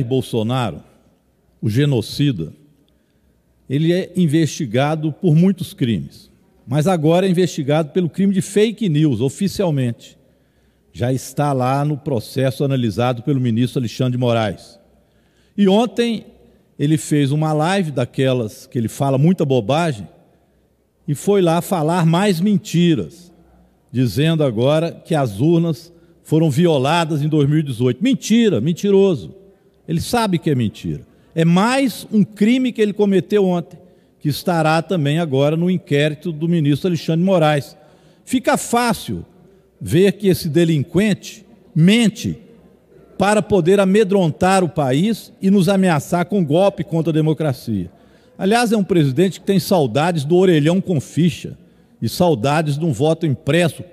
Jair Bolsonaro, o genocida, ele é investigado por muitos crimes, mas agora é investigado pelo crime de fake news, oficialmente. Já está lá no processo analisado pelo ministro Alexandre de Moraes. E ontem ele fez uma live daquelas que ele fala muita bobagem e foi lá falar mais mentiras, dizendo agora que as urnas foram violadas em 2018. Mentira, mentiroso. Ele sabe que é mentira. É mais um crime que ele cometeu ontem, que estará também agora no inquérito do ministro Alexandre Moraes. Fica fácil ver que esse delinquente mente para poder amedrontar o país e nos ameaçar com golpe contra a democracia. Aliás, é um presidente que tem saudades do orelhão com ficha e saudades de um voto impresso,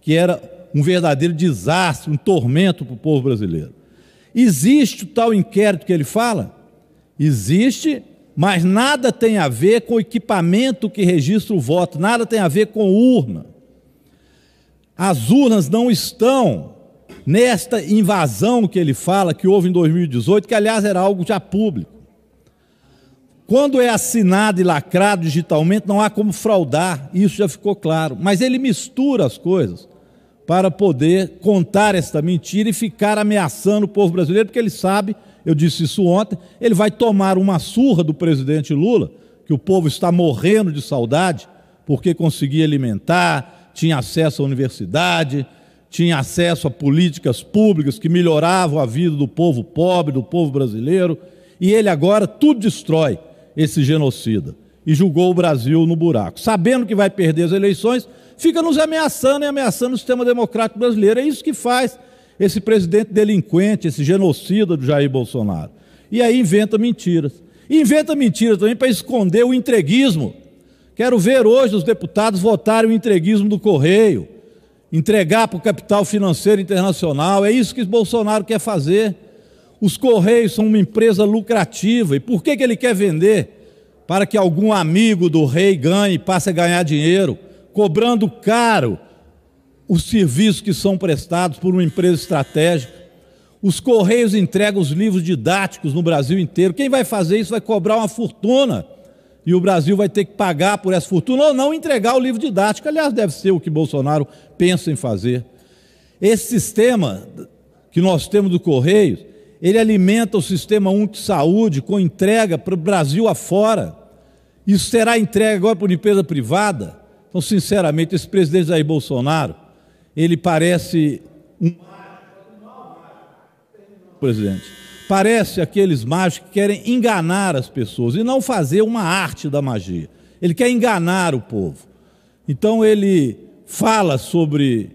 que era um verdadeiro desastre, um tormento para o povo brasileiro. Existe o tal inquérito que ele fala? Existe, mas nada tem a ver com o equipamento que registra o voto, nada tem a ver com urna. As urnas não estão nesta invasão que ele fala que houve em 2018, que aliás era algo já público. Quando é assinado e lacrado digitalmente, não há como fraudar, isso já ficou claro. Mas ele mistura as coisas para poder contar esta mentira e ficar ameaçando o povo brasileiro, porque ele sabe, eu disse isso ontem, ele vai tomar uma surra do presidente Lula, que o povo está morrendo de saudade, porque conseguia alimentar, tinha acesso à universidade, tinha acesso a políticas públicas que melhoravam a vida do povo pobre, do povo brasileiro, e ele agora tudo destrói esse genocida e julgou o Brasil no buraco. Sabendo que vai perder as eleições, fica nos ameaçando e ameaçando o sistema democrático brasileiro. É isso que faz esse presidente delinquente, esse genocida do Jair Bolsonaro. E aí inventa mentiras. E inventa mentiras também para esconder o entreguismo. Quero ver hoje os deputados votarem o entreguismo do Correio, entregar para o capital financeiro internacional. É isso que Bolsonaro quer fazer. Os Correios são uma empresa lucrativa. E por que, que ele quer vender? Para que algum amigo do rei ganhe, passe a ganhar dinheiro cobrando caro os serviços que são prestados por uma empresa estratégica. Os Correios entregam os livros didáticos no Brasil inteiro. Quem vai fazer isso vai cobrar uma fortuna. E o Brasil vai ter que pagar por essa fortuna ou não entregar o livro didático. Aliás, deve ser o que Bolsonaro pensa em fazer. Esse sistema que nós temos do Correios, ele alimenta o sistema 1 de saúde com entrega para o Brasil afora. Isso será entregue agora para uma empresa privada. Então, sinceramente, esse presidente Jair Bolsonaro, ele parece um presidente. Parece aqueles mágicos que querem enganar as pessoas e não fazer uma arte da magia. Ele quer enganar o povo. Então ele fala sobre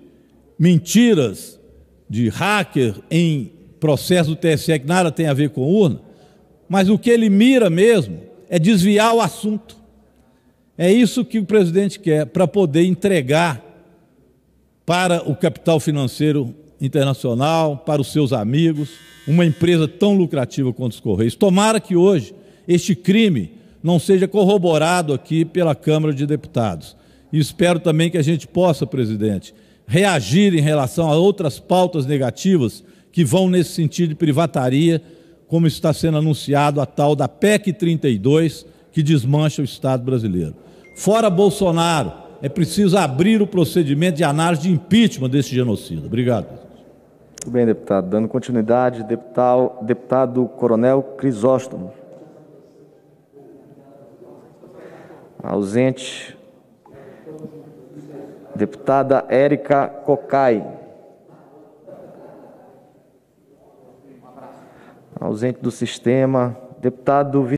mentiras de hacker em processo do TSE que nada tem a ver com urna, mas o que ele mira mesmo é desviar o assunto. É isso que o presidente quer, para poder entregar para o capital financeiro internacional, para os seus amigos, uma empresa tão lucrativa quanto os Correios. Tomara que hoje este crime não seja corroborado aqui pela Câmara de Deputados. E espero também que a gente possa, presidente, reagir em relação a outras pautas negativas que vão nesse sentido de privataria, como está sendo anunciado a tal da PEC 32, que desmancha o Estado brasileiro. Fora Bolsonaro, é preciso abrir o procedimento de análise de impeachment desse genocida. Obrigado. Muito bem, deputado. Dando continuidade, deputado, deputado Coronel Crisóstomo. Ausente. Deputada Érica Cocai. Ausente do sistema. Deputado